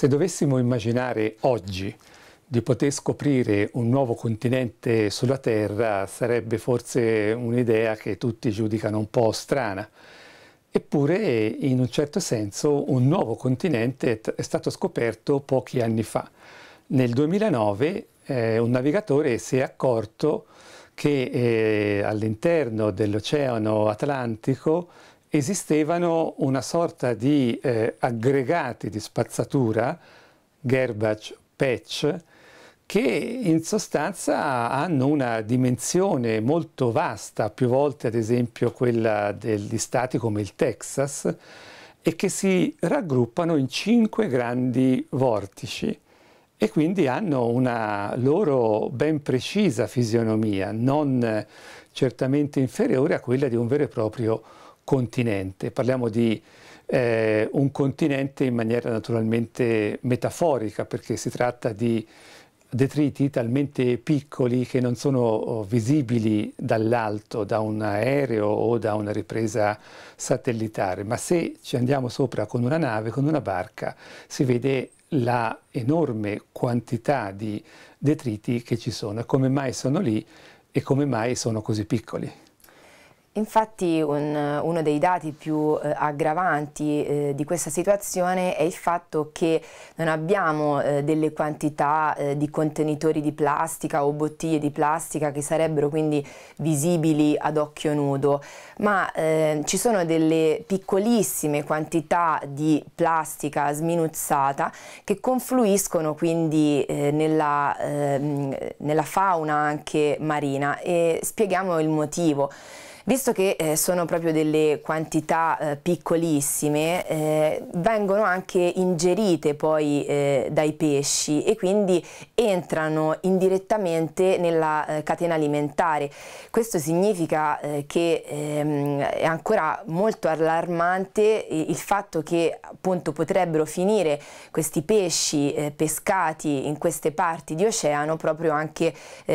Se dovessimo immaginare oggi di poter scoprire un nuovo continente sulla Terra sarebbe forse un'idea che tutti giudicano un po' strana. Eppure, in un certo senso, un nuovo continente è stato scoperto pochi anni fa. Nel 2009 eh, un navigatore si è accorto che eh, all'interno dell'Oceano Atlantico esistevano una sorta di eh, aggregati di spazzatura, Gerbach, Patch, che in sostanza hanno una dimensione molto vasta, più volte ad esempio quella degli stati come il Texas, e che si raggruppano in cinque grandi vortici e quindi hanno una loro ben precisa fisionomia, non certamente inferiore a quella di un vero e proprio continente, parliamo di eh, un continente in maniera naturalmente metaforica perché si tratta di detriti talmente piccoli che non sono oh, visibili dall'alto, da un aereo o da una ripresa satellitare, ma se ci andiamo sopra con una nave, con una barca, si vede la enorme quantità di detriti che ci sono e come mai sono lì e come mai sono così piccoli. Infatti un, uno dei dati più eh, aggravanti eh, di questa situazione è il fatto che non abbiamo eh, delle quantità eh, di contenitori di plastica o bottiglie di plastica che sarebbero quindi visibili ad occhio nudo, ma eh, ci sono delle piccolissime quantità di plastica sminuzzata che confluiscono quindi eh, nella, ehm, nella fauna anche marina e spieghiamo il motivo. Visto che eh, sono proprio delle quantità eh, piccolissime, eh, vengono anche ingerite poi eh, dai pesci e quindi entrano indirettamente nella eh, catena alimentare. Questo significa eh, che ehm, è ancora molto allarmante il fatto che appunto potrebbero finire questi pesci pescati in queste parti di oceano proprio anche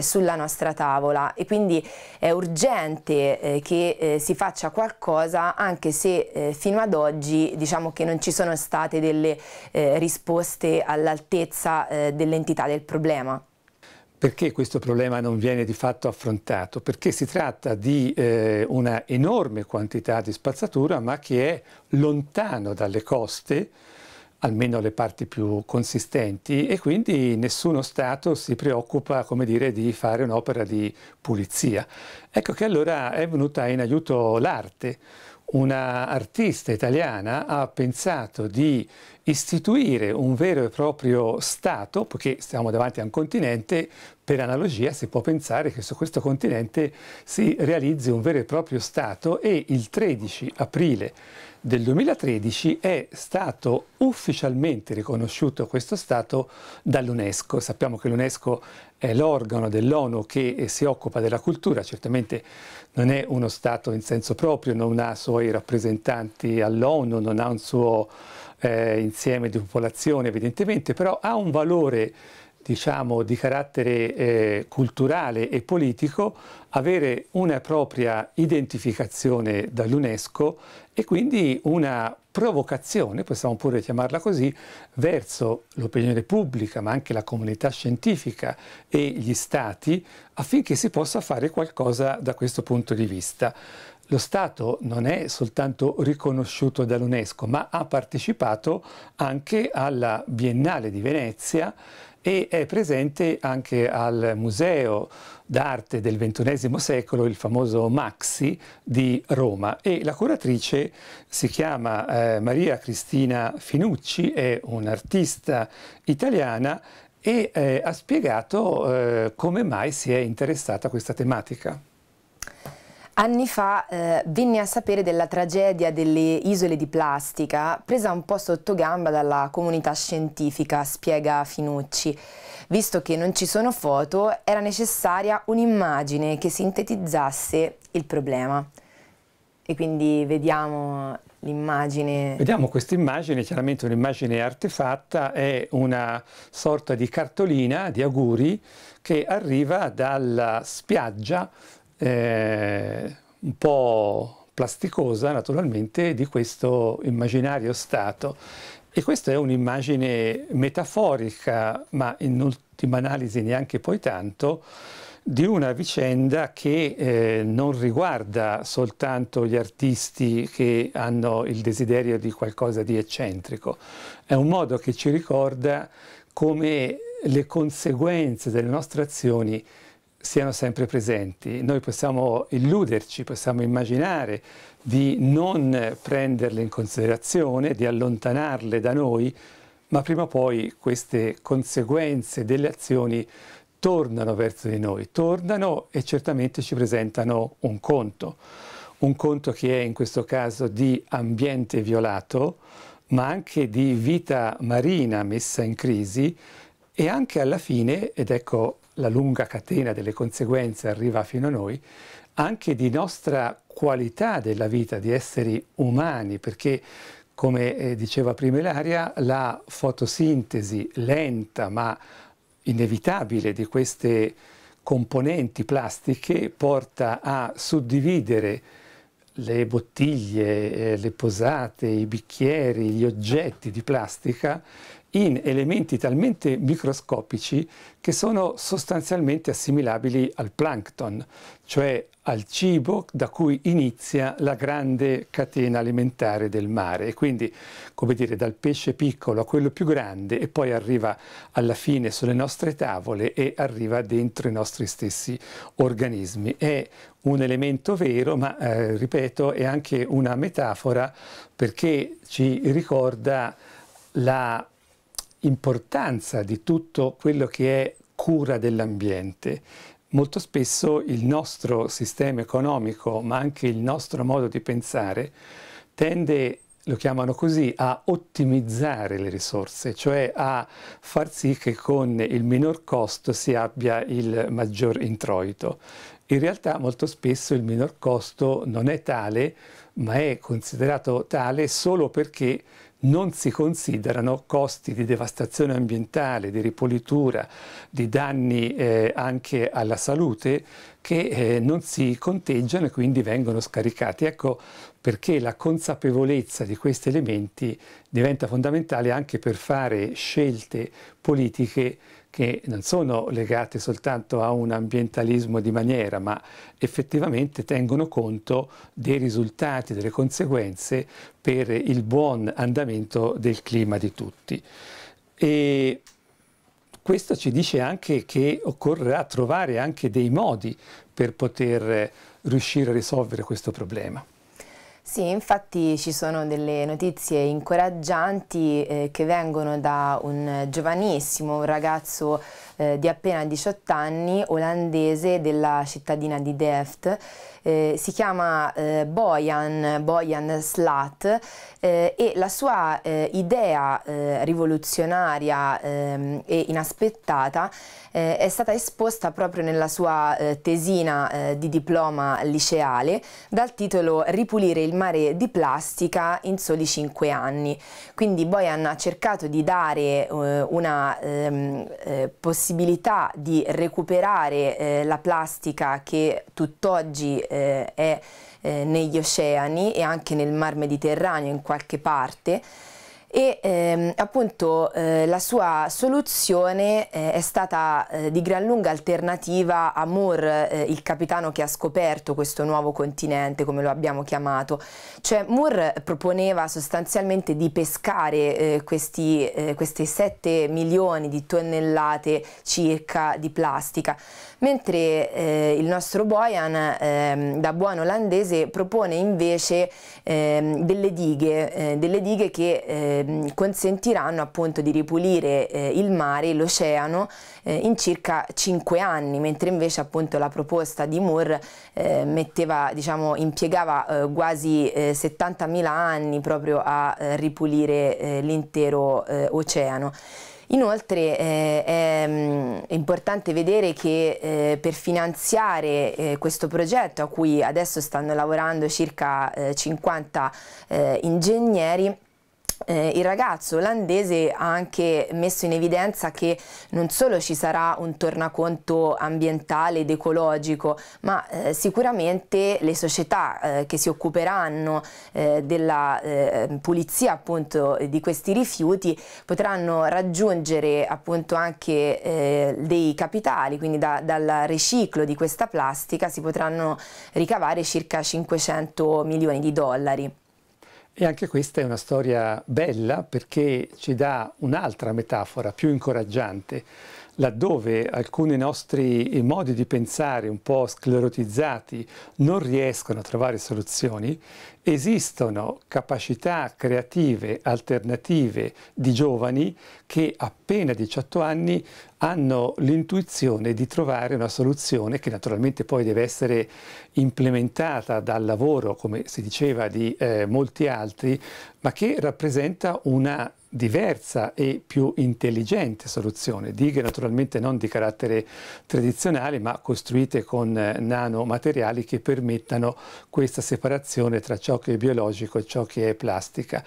sulla nostra tavola e quindi è urgente eh, che eh, si faccia qualcosa anche se eh, fino ad oggi diciamo che non ci sono state delle eh, risposte all'altezza eh, dell'entità del problema. Perché questo problema non viene di fatto affrontato? Perché si tratta di eh, una enorme quantità di spazzatura ma che è lontano dalle coste almeno le parti più consistenti e quindi nessuno Stato si preoccupa come dire, di fare un'opera di pulizia. Ecco che allora è venuta in aiuto l'arte, una artista italiana ha pensato di istituire un vero e proprio Stato, poiché stiamo davanti a un continente, per analogia si può pensare che su questo continente si realizzi un vero e proprio Stato e il 13 aprile del 2013 è stato ufficialmente riconosciuto questo Stato dall'UNESCO. Sappiamo che l'UNESCO è l'organo dell'ONU che si occupa della cultura, certamente non è uno Stato in senso proprio, non ha solo suoi rappresentanti all'ONU, non ha un suo eh, insieme di popolazione evidentemente, però ha un valore diciamo, di carattere eh, culturale e politico avere una propria identificazione dall'UNESCO e quindi una provocazione, possiamo pure chiamarla così, verso l'opinione pubblica, ma anche la comunità scientifica e gli stati affinché si possa fare qualcosa da questo punto di vista lo Stato non è soltanto riconosciuto dall'UNESCO, ma ha partecipato anche alla Biennale di Venezia e è presente anche al Museo d'arte del XXI secolo, il famoso Maxi di Roma e la curatrice si chiama eh, Maria Cristina Finucci, è un'artista italiana e eh, ha spiegato eh, come mai si è interessata a questa tematica. Anni fa eh, venne a sapere della tragedia delle isole di plastica, presa un po' sotto gamba dalla comunità scientifica, spiega Finucci. Visto che non ci sono foto, era necessaria un'immagine che sintetizzasse il problema. E quindi vediamo l'immagine. Vediamo questa immagine, chiaramente un'immagine artefatta, è una sorta di cartolina di auguri che arriva dalla spiaggia eh, un po' plasticosa naturalmente di questo immaginario Stato. E questa è un'immagine metaforica, ma in ultima analisi neanche poi tanto, di una vicenda che eh, non riguarda soltanto gli artisti che hanno il desiderio di qualcosa di eccentrico, è un modo che ci ricorda come le conseguenze delle nostre azioni siano sempre presenti. Noi possiamo illuderci, possiamo immaginare di non prenderle in considerazione, di allontanarle da noi, ma prima o poi queste conseguenze delle azioni tornano verso di noi, tornano e certamente ci presentano un conto, un conto che è in questo caso di ambiente violato, ma anche di vita marina messa in crisi e anche alla fine, ed ecco la lunga catena delle conseguenze arriva fino a noi, anche di nostra qualità della vita, di esseri umani, perché come eh, diceva prima Ilaria, la fotosintesi lenta ma inevitabile di queste componenti plastiche porta a suddividere le bottiglie, eh, le posate, i bicchieri, gli oggetti di plastica in elementi talmente microscopici che sono sostanzialmente assimilabili al plankton, cioè al cibo da cui inizia la grande catena alimentare del mare. E quindi, come dire, dal pesce piccolo a quello più grande e poi arriva alla fine sulle nostre tavole e arriva dentro i nostri stessi organismi. È un elemento vero, ma eh, ripeto, è anche una metafora perché ci ricorda la importanza di tutto quello che è cura dell'ambiente. Molto spesso il nostro sistema economico, ma anche il nostro modo di pensare, tende lo chiamano così, a ottimizzare le risorse, cioè a far sì che con il minor costo si abbia il maggior introito. In realtà molto spesso il minor costo non è tale, ma è considerato tale solo perché non si considerano costi di devastazione ambientale, di ripulitura, di danni eh, anche alla salute che eh, non si conteggiano e quindi vengono scaricati. Ecco perché la consapevolezza di questi elementi diventa fondamentale anche per fare scelte politiche che non sono legate soltanto a un ambientalismo di maniera, ma effettivamente tengono conto dei risultati, delle conseguenze per il buon andamento del clima di tutti. E questo ci dice anche che occorrerà trovare anche dei modi per poter riuscire a risolvere questo problema. Sì, infatti ci sono delle notizie incoraggianti eh, che vengono da un giovanissimo, un ragazzo eh, di appena 18 anni, olandese della cittadina di Deft. Eh, si chiama eh, Bojan, Bojan Slat eh, e la sua eh, idea eh, rivoluzionaria ehm, e inaspettata è stata esposta proprio nella sua tesina di diploma liceale dal titolo Ripulire il mare di plastica in soli 5 anni. Quindi Bojan ha cercato di dare una ehm, possibilità possibilità di recuperare eh, la plastica che tutt'oggi eh, è eh, negli oceani e anche nel mar Mediterraneo in qualche parte, e ehm, appunto eh, la sua soluzione eh, è stata eh, di gran lunga alternativa a Moore, eh, il capitano che ha scoperto questo nuovo continente, come lo abbiamo chiamato. Cioè Moore proponeva sostanzialmente di pescare eh, questi, eh, queste 7 milioni di tonnellate circa di plastica, mentre il nostro Boyan, ehm, da buon olandese, propone invece ehm, delle dighe, delle dighe che Ehm, consentiranno appunto di ripulire eh, il mare, l'oceano eh, in circa 5 anni, mentre invece appunto la proposta di Moore eh, metteva, diciamo, impiegava eh, quasi 70.000 eh, anni proprio a ripulire l'intero oceano. Inoltre eh, è mm, importante vedere che eh, per finanziare eh, questo progetto a cui adesso stanno lavorando circa 50 ingegneri eh, il ragazzo olandese ha anche messo in evidenza che non solo ci sarà un tornaconto ambientale ed ecologico, ma eh, sicuramente le società eh, che si occuperanno eh, della eh, pulizia appunto di questi rifiuti potranno raggiungere appunto anche eh, dei capitali, quindi da, dal riciclo di questa plastica si potranno ricavare circa 500 milioni di dollari. E anche questa è una storia bella perché ci dà un'altra metafora più incoraggiante laddove alcuni nostri eh, modi di pensare un po' sclerotizzati non riescono a trovare soluzioni, esistono capacità creative alternative di giovani che appena 18 anni hanno l'intuizione di trovare una soluzione che naturalmente poi deve essere implementata dal lavoro, come si diceva di eh, molti altri, ma che rappresenta una diversa e più intelligente soluzione, dighe naturalmente non di carattere tradizionale ma costruite con eh, nanomateriali che permettano questa separazione tra ciò che è biologico e ciò che è plastica.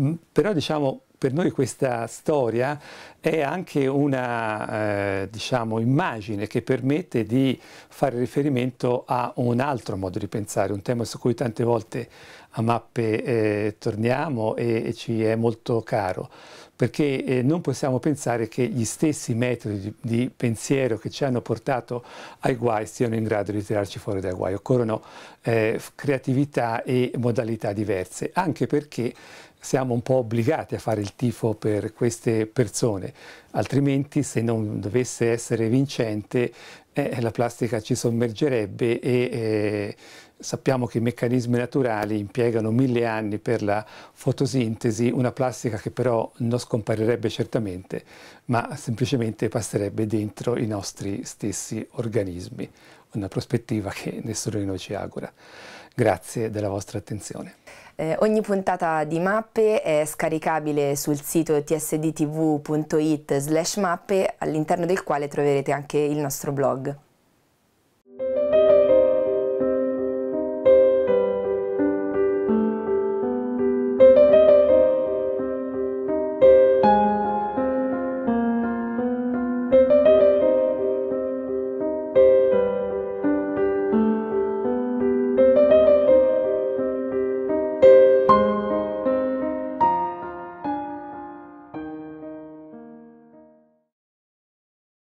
Mm, però diciamo per noi questa storia è anche una eh, diciamo, immagine che permette di fare riferimento a un altro modo di pensare, un tema su cui tante volte a mappe eh, torniamo e, e, ci è molto caro, perché eh, non possiamo pensare che gli stessi metodi di, di, pensiero che ci hanno portato ai guai siano in grado di tirarci fuori dai guai, occorrono eh, creatività e modalità diverse, anche perché siamo un po' obbligati a fare il tifo per queste persone, altrimenti se non dovesse essere vincente eh, la plastica ci sommergerebbe e eh, Sappiamo che i meccanismi naturali impiegano mille anni per la fotosintesi, una plastica che però non scomparirebbe certamente, ma semplicemente passerebbe dentro i nostri stessi organismi, una prospettiva che nessuno di noi ci augura. Grazie della vostra attenzione. Eh, ogni puntata di mappe è scaricabile sul sito tsdtv.it slash mappe all'interno del quale troverete anche il nostro blog.